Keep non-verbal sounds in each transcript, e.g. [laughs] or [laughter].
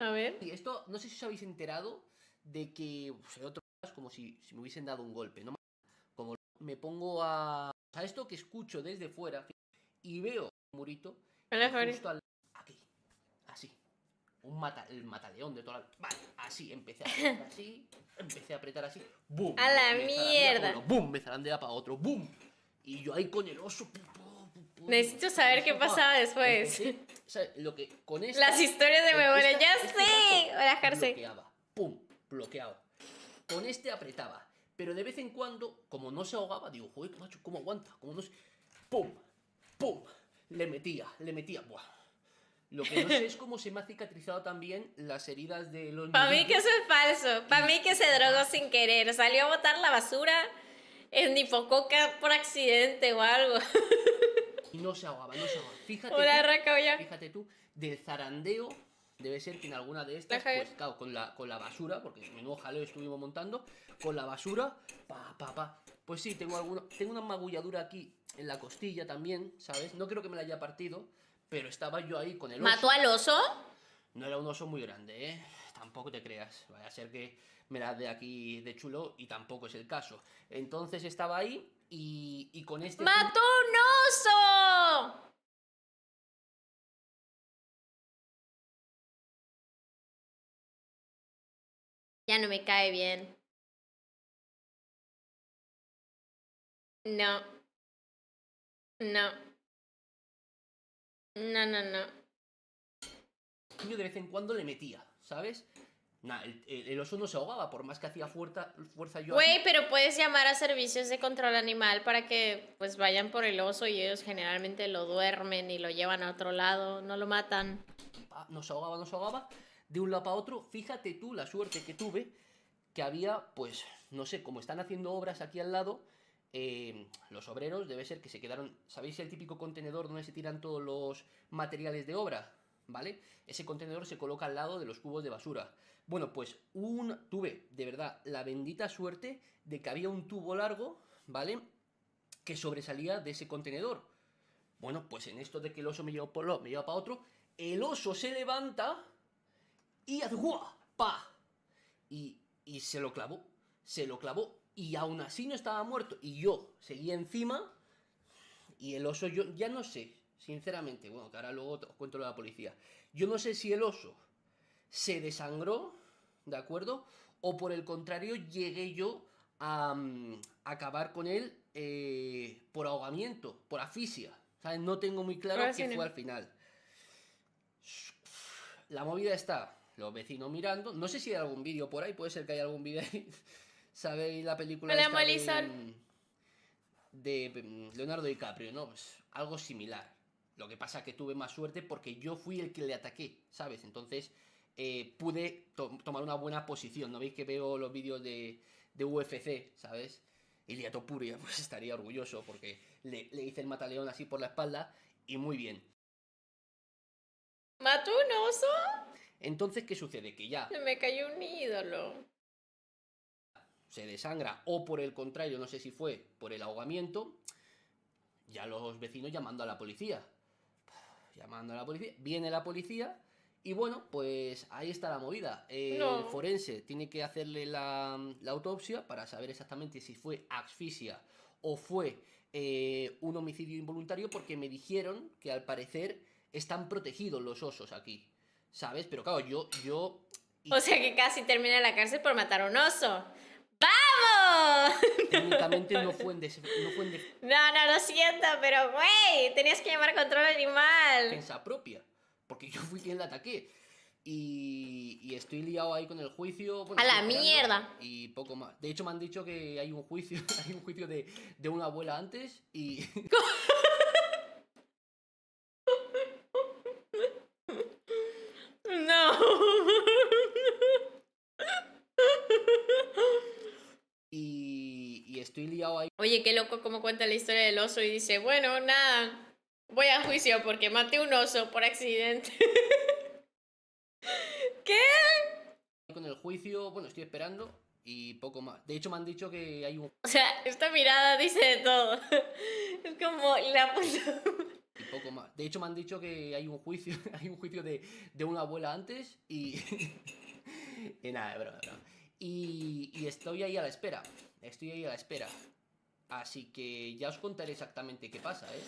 A ver. Y esto, no sé si os habéis enterado de que o sea, como si, me hubiesen dado un golpe, ¿no? Como me pongo a. O esto que escucho desde fuera y veo un murito. Justo aquí. Así. Un el mataleón de toda la. Vale, así. Empecé a [laughs] apretar así. Empecé a apretar así. ¡Bum! ¡A la mierda! ¡Bum! Me zarandea para otro. ¡Bum! Y yo ahí con el oso. Necesito saber qué pasaba después. lo que con Las historias de memoria, ya este sé. Bloqueaba, pum, bloqueado. Con este apretaba, pero de vez en cuando, como no se ahogaba, digo, joder, macho, ¿cómo aguanta? Como no Pum, pum, le metía, le metía, buah. Lo que no sé es cómo se me ha cicatrizado también las heridas de los... Para mí que eso es falso, para mí que se drogó sin querer, salió a botar la basura en nipococa por accidente o algo. [laughs] Y no se ahogaba, no se ahogaba. Fíjate, tú, tú, del zarandeo debe ser que en alguna de estas, pues, claro, con la, con la basura, porque menudo jaleo estuvimos montando, con la basura, pa, pa, pa. Pues sí, tengo, tengo una magulladura aquí en la costilla también, ¿sabes? No creo que me la haya partido, pero estaba yo ahí con el oso. ¿Mató al oso? No era un oso muy grande, ¿eh? Tampoco te creas. Vaya a ser que me la de aquí de chulo y tampoco es el caso. Entonces estaba ahí y, con este... ¡Mató un oso! Ya no me cae bien. No. No. No, no, no. Yo de vez en cuando le metía, ¿sabes? Nah, el, oso no se ahogaba, por más que hacía fuerza, fuerza yo. Güey, pero puedes llamar a servicios de control animal para que pues vayan por el oso y ellos generalmente lo duermen y lo llevan a otro lado, no lo matan. Ah, no se ahogaba, no se ahogaba. De un lado para otro, fíjate tú la suerte que tuve, que había, pues, no sé, como están haciendo obras aquí al lado, eh, los obreros debe ser que se quedaron. ¿Sabéis el típico contenedor donde se tiran todos los materiales de obra? ¿vale? Ese contenedor se coloca al lado de los cubos de basura. Bueno, pues un, tuve, de verdad, la bendita suerte de que había un tubo largo, ¿vale? Que sobresalía de ese contenedor. Bueno, pues en esto de que el oso me lleva por me para otro, el oso se levanta y hace ¡guau! ¡pa! Y, y se lo clavó, se lo clavó y aún así no estaba muerto y yo seguía encima y el oso yo ya no sé Sinceramente, bueno, que ahora luego os cuento lo de la policía. Yo no sé si el oso se desangró, ¿de acuerdo? O por el contrario, llegué yo a, mm, acabar con él eh, por ahogamiento, por asfixia. No tengo muy claro qué fue al final. La movida está, los vecinos mirando. No sé si hay algún vídeo por ahí, puede ser que haya algún vídeo ahí. [laughs] ¿Sabéis la película de, mm, mm, Leonardo DiCaprio? No, pues, algo similar. Lo que pasa es que tuve más suerte porque yo fui el que le ataqué, ¿sabes? Entonces eh, pude tomar una buena posición. ¿No veis que veo los vídeos de, de UFC, ¿sabes? Iliatopuria [laughs] pues estaría orgulloso porque le, hice el mataleón así por la espalda y muy bien. ¿Mató un oso? Entonces, ¿qué sucede? Que ya... Se me cayó un ídolo. Se desangra o por el contrario, no sé si fue por el ahogamiento, ya los vecinos llamando a la policía llamando a la policía, viene la policía y bueno, pues ahí está la movida. El forense tiene que hacerle la, la, autopsia para saber exactamente si fue asfixia o fue eh, un homicidio involuntario porque me dijeron que al parecer están protegidos los osos aquí, ¿sabes? Pero claro, yo... yo... O sea que casi termina la cárcel por matar a un oso. [laughs] Técnicamente no fue No, no, no, lo siento, pero güey, tenías que llamar control animal. Pensa propia, porque yo fui quien la ataqué. Y, estoy liado ahí con el juicio. a la mierda. Y poco más. De hecho, me han dicho que hay un juicio, [laughs] hay un juicio de, de una abuela antes y... [laughs] Oye, qué loco como cuenta la historia del oso y dice, bueno, nada, voy a juicio porque maté un oso por accidente. [laughs] ¿Qué? Con el juicio, bueno, estoy esperando y poco más. De hecho, me han dicho que hay un... O sea, esta mirada dice de todo. [laughs] es como la y poco más. De hecho, me han dicho que hay un juicio, [laughs] hay un juicio de, una abuela antes y... y nada, Y, y estoy ahí a la espera. Estoy ahí a la espera. Así que ya os contaré exactamente qué pasa, ¿eh?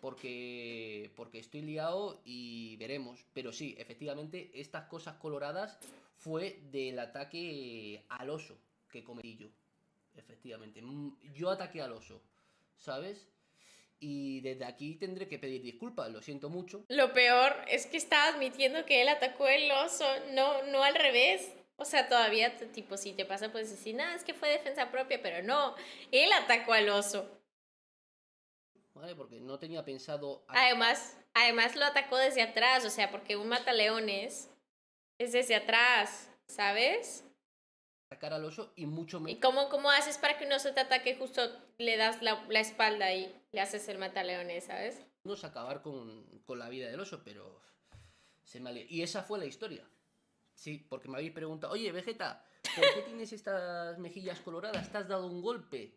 Porque, porque estoy liado y veremos. Pero sí, efectivamente, estas cosas coloradas fue del ataque al oso que cometí yo. Efectivamente, mm, yo ataqué al oso, ¿sabes? Y desde aquí tendré que pedir disculpas, lo siento mucho. Lo peor es que está admitiendo que él atacó el oso, no, no al revés. O sea, todavía, tipo, si te pasa, pues, decir, nada, es que fue defensa propia, pero no, él atacó al oso. Vale, porque no tenía pensado... Además, además lo atacó desde atrás, o sea, porque un mataleones es desde atrás, ¿sabes? Atacar al oso y mucho menos... ¿Y cómo, cómo haces para que un oso te ataque justo le das la, espalda y le haces el mataleones, ¿sabes? No acabar con, con la vida del oso, pero... Se me y esa fue la historia. Sí, porque me habéis preguntado, oye, Vegeta, ¿por qué tienes estas mejillas coloradas? ¿Te has dado un golpe?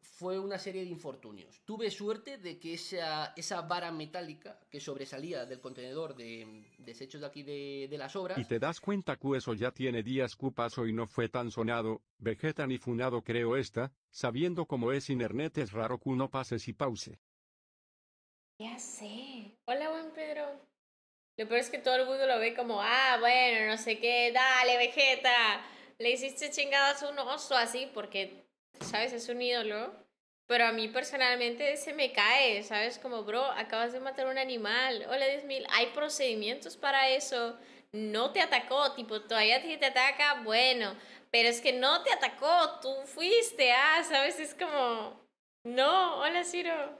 Fue una serie de infortunios. Tuve suerte de que esa, esa vara metálica que sobresalía del contenedor de desechos de aquí de, las obras. Y te das cuenta que eso ya tiene días pasó y no fue tan sonado, Vegeta ni funado creo esta, sabiendo cómo es Internet es raro que uno pase y pause. Ya sé. Hola, buen Pedro. Lo peor es que todo el mundo lo ve como, ah, bueno, no sé qué, dale, Vegeta, le hiciste chingadas a un oso así, porque, ¿sabes? Es un ídolo. Pero a mí personalmente se me cae, ¿sabes? Como, bro, acabas de matar un animal. Hola, mil, Hay procedimientos para eso. No te atacó, tipo, todavía te ataca, bueno. Pero es que no te atacó, tú fuiste, ah, ¿sabes? Es como, no, hola, Ciro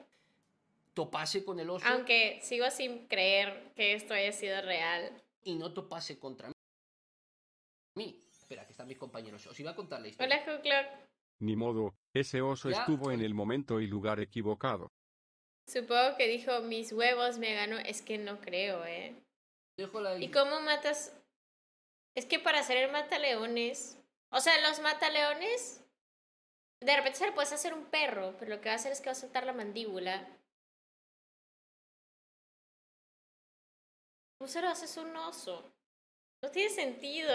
topase con el oso. Aunque sigo sin creer que esto haya sido real. Y no topase contra mí. Espera, que están mis compañeros. Os iba a contar la historia. Hola, Ni modo, ese oso estuvo en el momento y lugar equivocado. Supongo que dijo, mis huevos me ganó. Es que no creo, ¿eh? la... ¿Y cómo matas? Es que para hacer el mataleones... O sea, los mataleones... De repente se le puedes hacer un perro, pero lo que va a hacer es que va a soltar la mandíbula se lo es un oso. No tiene sentido.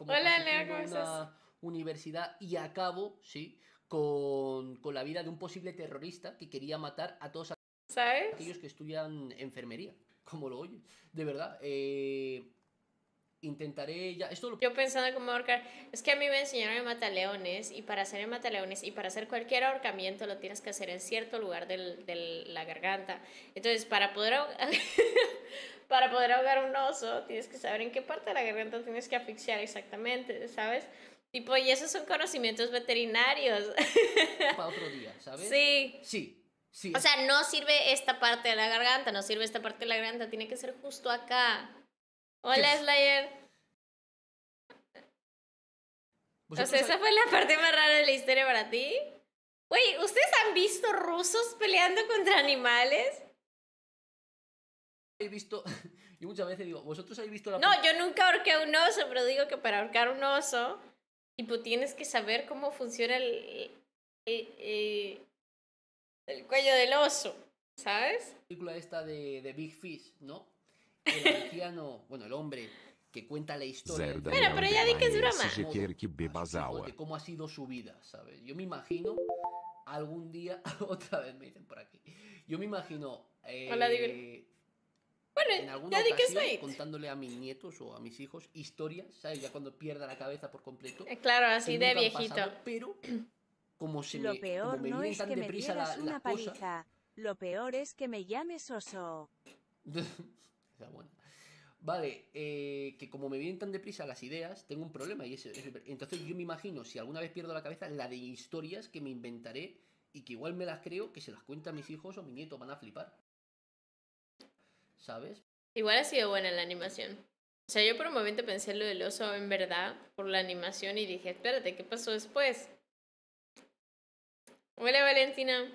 Hola, Lea, ¿cómo universidad y acabo, ¿sí? Con, la vida de un posible terrorista que quería matar a todos aquellos que estudian enfermería. Como lo oyes, de verdad. Eh, intentaré ya. Esto Yo pensando como ahorcar. Es que a mí me enseñaron el mataleones y para hacer el mataleones y para hacer cualquier ahorcamiento lo tienes que hacer en cierto lugar de la garganta. Entonces, para poder, ahogar, [laughs] para poder ahogar un oso, tienes que saber en qué parte de la garganta tienes que asfixiar exactamente, ¿sabes? Tipo, y esos son conocimientos veterinarios. [laughs] para otro día, ¿sabes? Sí. Sí. Sí. O sea, no sirve esta parte de la garganta, no sirve esta parte de la garganta, tiene que ser justo acá. Hola, Slayer. Pues, o sea, pues, esa fue la parte más rara de la historia para ti. Güey, ¿ustedes han visto rusos peleando contra animales? He visto. [laughs] Yo muchas veces digo, ¿vosotros habéis visto la.? No, yo nunca ahorqué a un oso, pero digo que para ahorcar un oso, tipo, tienes que saber cómo funciona el. el, el, cuello del oso, ¿sabes? La película esta de, de Big Fish, ¿no? el anciano, bueno, el hombre que cuenta la historia. Mira, pero ya di que es broma. Si quiere que bebas agua. De cómo ha sido su vida, ¿sabes? Yo me imagino algún día, [laughs] otra vez me dicen por aquí, yo me imagino... Eh, bueno, en alguna ya ocasión, que contándole a mis nietos o a mis hijos historias, ¿sabes? Ya cuando pierda la cabeza por completo. Eh, claro, así de viejito. pero [clears throat] como se Lo peor no es que me la, una paliza. Lo peor es que me llames oso. [laughs] Vale, eh, que como me vienen tan deprisa las ideas, tengo un problema. y Entonces yo me imagino, si alguna vez pierdo la cabeza, la de historias que me inventaré y que igual me las creo, que se las cuenta a mis hijos o mi nieto, van a flipar. ¿Sabes? Igual ha sido buena la animación. O sea, yo por un momento pensé lo del oso en verdad por la animación y dije, espérate, ¿qué pasó después? Hola Valentina.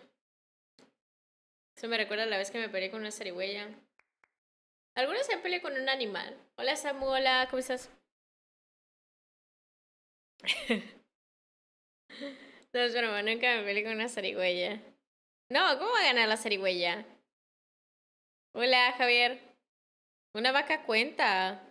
Eso me recuerda la vez que me paré con una zarigüeya. Algunos se peleado con un animal. Hola Samu, hola, ¿cómo estás? [laughs] no, es broma, nunca me peleé con una zarigüeya. No, ¿cómo va a ganar la zarigüeya? Hola, Javier. Una vaca cuenta.